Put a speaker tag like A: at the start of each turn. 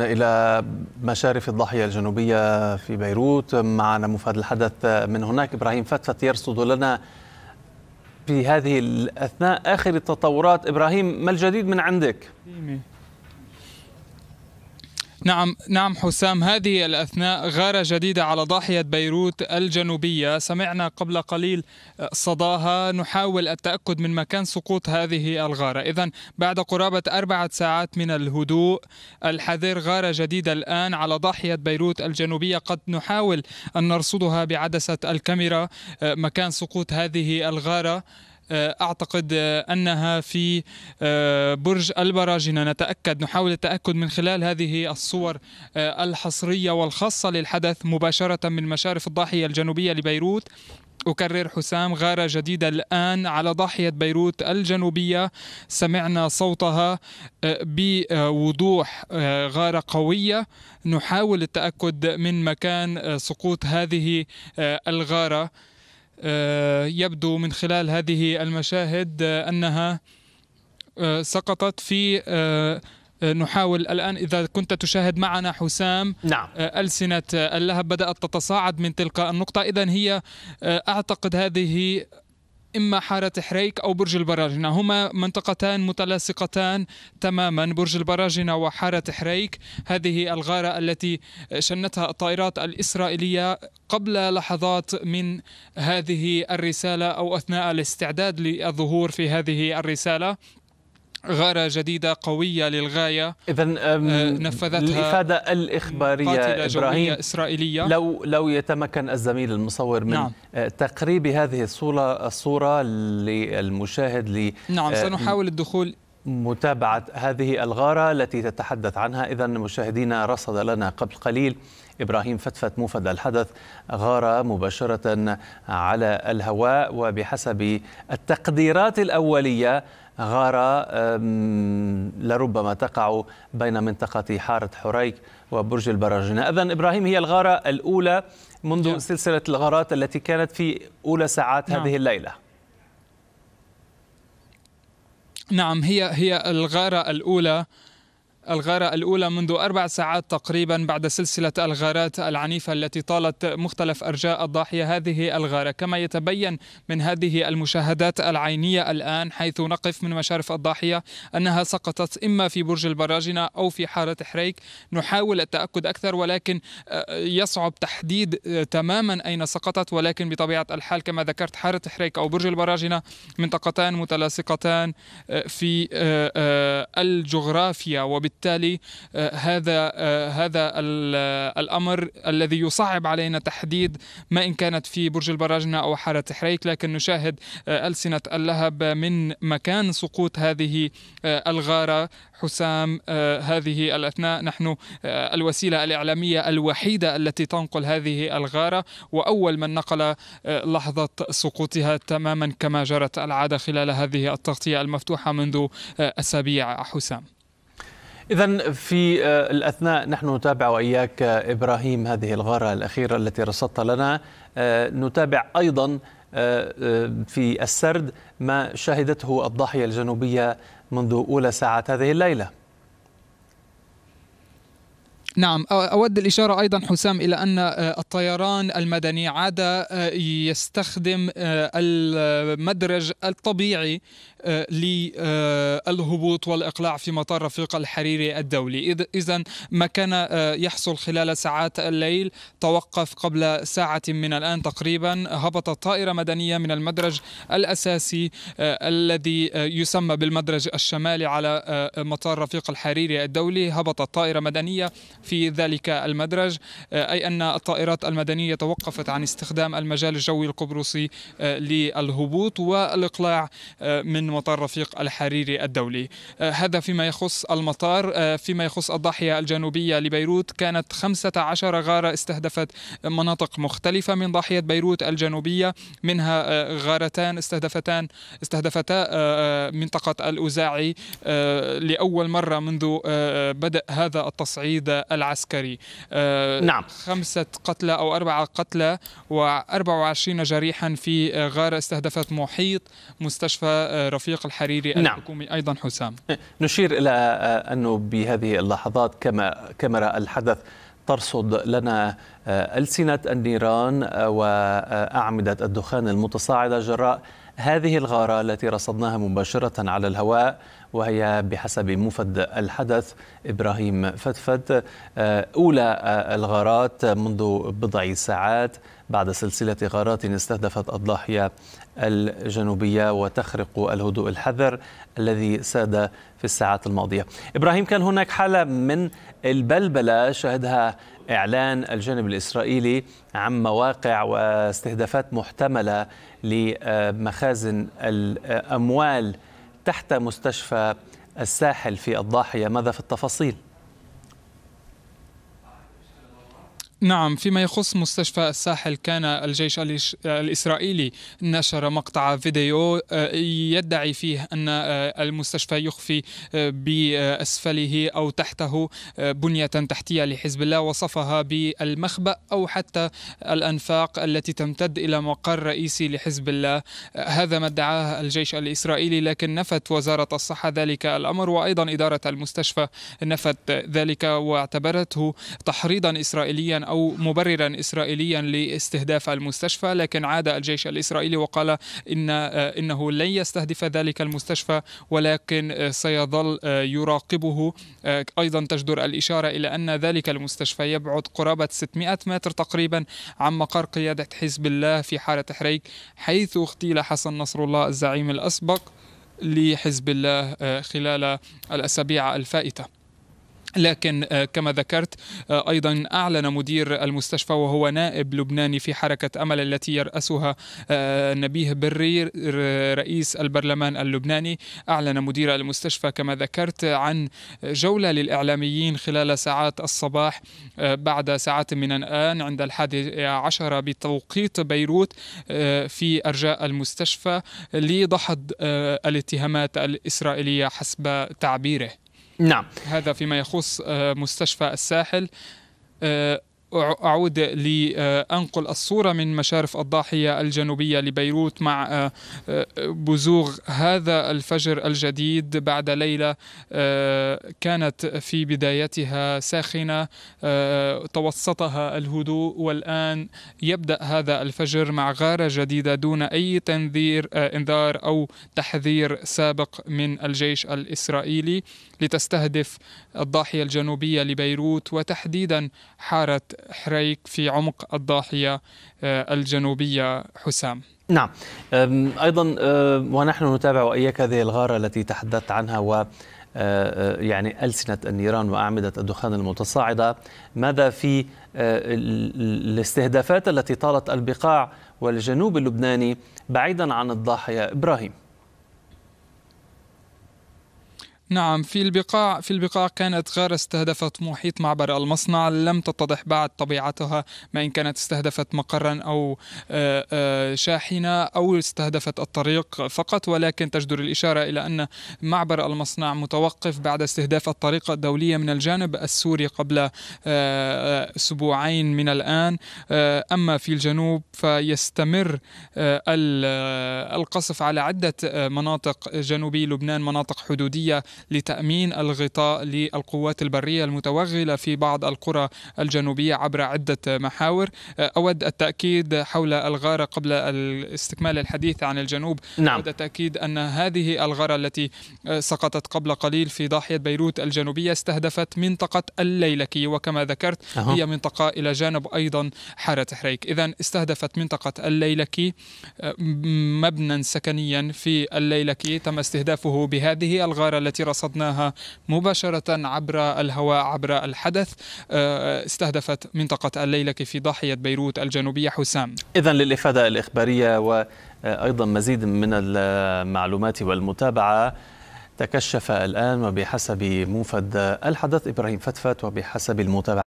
A: إلى مشارف الضاحية الجنوبية في بيروت معنا مفاد الحدث من هناك إبراهيم فتفت يرصد لنا في هذه الأثناء آخر التطورات إبراهيم ما الجديد من عندك؟
B: نعم نعم حسام هذه الأثناء غارة جديدة على ضاحية بيروت الجنوبية سمعنا قبل قليل صداها نحاول التأكد من مكان سقوط هذه الغارة إذا بعد قرابة أربعة ساعات من الهدوء الحذر غارة جديدة الآن على ضاحية بيروت الجنوبية قد نحاول أن نرصدها بعدسة الكاميرا مكان سقوط هذه الغارة آه، أعتقد آه، أنها في آه، برج البراجنة نتأكد نحاول التأكد من خلال هذه الصور الحصرية والخاصة للحدث مباشرة من مشارف الضاحية الجنوبية لبيروت أكرر حسام غارة جديدة الآن على ضاحية بيروت الجنوبية سمعنا صوتها بوضوح غارة قوية نحاول التأكد من مكان سقوط هذه الغارة آه، يبدو من خلال هذه المشاهد آه، انها آه، سقطت في نحاول الآن إذا كنت تشاهد معنا حسام نعم. ألسنة اللهب بدأت تتصاعد من تلك النقطة إذا هي أعتقد هذه إما حارة حريك أو برج البراجنة هما منطقتان متلاصقتان تماما برج البراجنة وحارة حريك هذه الغارة التي شنتها الطائرات الإسرائيلية قبل لحظات من هذه الرسالة أو أثناء الاستعداد للظهور في هذه الرسالة غارة جديدة قوية للغاية إذا آه، نفذتها الإفادة الإخبارية إبراهيم إسرائيلية
A: لو لو يتمكن الزميل المصور من نعم. آه، تقريب هذه الصورة الصورة للمشاهد ل نعم آه، سنحاول الدخول متابعة هذه الغارة التي تتحدث عنها إذا مشاهدينا رصد لنا قبل قليل إبراهيم فتفت موفد الحدث غار مباشرة على الهواء وبحسب التقديرات الأولية غارة لربما تقع بين منطقة حارة حريك وبرج البراجنة إذا إبراهيم هي الغارة الأولى منذ نعم. سلسلة الغارات التي كانت في أولى ساعات نعم. هذه الليلة
B: نعم هي هي الغارة الأولى الغارة الأولى منذ أربع ساعات تقريبا بعد سلسلة الغارات العنيفة التي طالت مختلف أرجاء الضاحية هذه الغارة كما يتبين من هذه المشاهدات العينية الآن حيث نقف من مشارف الضاحية أنها سقطت إما في برج البراجنة أو في حارة حريك نحاول التأكد أكثر ولكن آه، يصعب تحديد آه، تماما أين سقطت ولكن بطبيعة الحال كما ذكرت حارة حريك أو برج البراجنة منطقتان متلاصقتان آه، في الجغرافيا وبالتالي وبالتالي آه، هذا آه، هذا آه، الامر الذي يصعب علينا تحديد ما ان كانت في برج البراجنه او حاره حريك لكن نشاهد السنه اللهب من مكان سقوط هذه الغاره حسام هذه الاثناء نحن الوسيله الاعلاميه الوحيده التي تنقل هذه الغاره واول من نقل لحظه سقوطها تماما كما جرت العاده خلال هذه التغطيه المفتوحه منذ اسابيع حسام
A: إذا في آه، الأثناء نحن نتابع وإياك آه، إبراهيم هذه الغارة الأخيرة التي رصدتها لنا آه، نتابع أيضا في السرد ما شهدته الضاحية الجنوبية منذ أولى ساعات هذه الليلة
B: نعم أود الإشارة أيضا حسام إلى أن الطيران المدني عاد يستخدم المدرج الطبيعي للهبوط والإقلاع في مطار رفيق الحريري الدولي إذا ما كان يحصل خلال ساعات الليل توقف قبل ساعة من الآن تقريبا هبطت طائرة مدنية من المدرج الأساسي الذي يسمى بالمدرج الشمالي على مطار رفيق الحريري الدولي هبطت طائرة مدنية في ذلك المدرج آه، أي أن الطائرات المدنية توقفت عن استخدام المجال الجوي القبرصي آه، للهبوط والإقلاع آه، من مطار رفيق الحريري الدولي هذا فيما يخص المطار فيما يخص الضاحية الجنوبية لبيروت كانت 15 غارة استهدفت مناطق مختلفة من ضاحية بيروت الجنوبية منها غارتان استهدفتان استهدفتا منطقة الأوزاعي لأول مرة منذ بدأ هذا التصعيد العسكري آه، نعم خمسة قتلى أو أربعة قتلى و24 جريحا في آه، غارة استهدفت محيط مستشفى آه، رفيق الحريري نعم. الحكومي أيضا حسام
A: نشير إلى أنه بهذه اللحظات كما كاميرا الحدث ترصد لنا ألسنة النيران وأعمدة الدخان المتصاعدة جراء هذه الغارة التي رصدناها مباشرة على الهواء وهي بحسب موفد الحدث إبراهيم فتفت آه، أولى آه، الغارات منذ بضع ساعات بعد سلسلة غارات استهدفت الضاحية الجنوبية وتخرق الهدوء الحذر الذي ساد في الساعات الماضية إبراهيم كان هناك حالة من البلبلة شهدها إعلان الجانب الإسرائيلي عن مواقع واستهدافات محتملة لمخازن الأموال تحت مستشفى الساحل في الضاحية ماذا في التفاصيل؟
B: نعم فيما يخص مستشفى الساحل كان الجيش الإسرائيلي نشر مقطع فيديو آه، يدعي فيه أن آه، المستشفى يخفي آه، بأسفله أو تحته بنية تحتية لحزب الله وصفها بالمخبأ أو حتى الأنفاق التي تمتد إلى مقر رئيسي لحزب الله هذا ما ادعاه الجيش الإسرائيلي لكن نفت وزارة الصحة ذلك الأمر وأيضا إدارة المستشفى نفت ذلك واعتبرته تحريضا إسرائيليا أو مبررا إسرائيليا لاستهداف المستشفى لكن عاد الجيش الإسرائيلي وقال إن آه، إنه لن يستهدف ذلك المستشفى ولكن آه، سيظل آه، يراقبه أيضا تجدر الإشارة إلى أن ذلك المستشفى يبعد قرابة 600 متر تقريبا عن مقر قيادة حزب الله في حارة حريك حيث اغتيل حسن نصر الله الزعيم الأسبق لحزب الله خلال الأسابيع الفائته لكن آه، كما ذكرت آه، ايضا اعلن مدير المستشفى وهو نائب لبناني في حركه امل التي يراسها آه، نبيه بري رئيس البرلمان اللبناني اعلن مدير المستشفى كما ذكرت عن جوله للاعلاميين خلال ساعات الصباح بعد ساعات من الان عند الحادي عشرة بتوقيت بيروت في ارجاء المستشفى لدحض الاتهامات الاسرائيليه حسب تعبيره نعم هذا فيما يخص آه، مستشفى الساحل آه، أعود لأنقل آه، الصورة من مشارف الضاحية الجنوبية لبيروت مع آه، آه، بزوغ هذا الفجر الجديد بعد ليلة كانت في بدايتها ساخنة توسطها الهدوء والآن يبدأ هذا الفجر مع غارة جديدة دون أي تنذير إنذار أو تحذير سابق من الجيش الإسرائيلي لتستهدف الضاحية الجنوبية لبيروت وتحديدا حارة حريك في عمق الضاحية آه، الجنوبية حسام
A: نعم أيضا ونحن نتابع وإياك هذه الغارة التي تحدثت عنها و آه، آه، يعني ألسنة النيران وأعمدة الدخان المتصاعدة ماذا في الاستهدافات التي طالت البقاع والجنوب اللبناني بعيدا عن الضاحية إبراهيم
B: نعم في البقاع في البقاع كانت غارة استهدفت محيط معبر المصنع لم تتضح بعد طبيعتها ما إن كانت استهدفت مقرا أو آه، آه، شاحنة أو استهدفت الطريق فقط ولكن تجدر الإشارة إلى أن معبر المصنع متوقف بعد استهداف الطريقة الدولية من الجانب السوري قبل آه، أسبوعين من الآن أما في الجنوب فيستمر القصف على عدة مناطق جنوبي لبنان مناطق حدودية لتأمين الغطاء للقوات البرية المتوغلة في بعض القرى الجنوبية عبر عدة محاور أود التأكيد حول الغارة قبل استكمال الحديث عن الجنوب نعم. أود التأكيد أن هذه الغارة التي سقطت قبل قليل في ضاحية بيروت الجنوبية استهدفت منطقة الليلكي وكما ذكرت أهو. هي منطقة إلى جانب أيضا حارة حريك إذا استهدفت منطقة الليلكي آه، مبنى سكنيا في الليلكي تم استهدافه بهذه الغارة التي رصدناها مباشرة عبر الهواء عبر الحدث آه، استهدفت منطقة الليلك في ضاحية بيروت الجنوبية حسام
A: إذا للإفادة الإخبارية وأيضا مزيد من المعلومات والمتابعة تكشف الآن وبحسب موفد الحدث إبراهيم فتفت وبحسب
B: المتابعة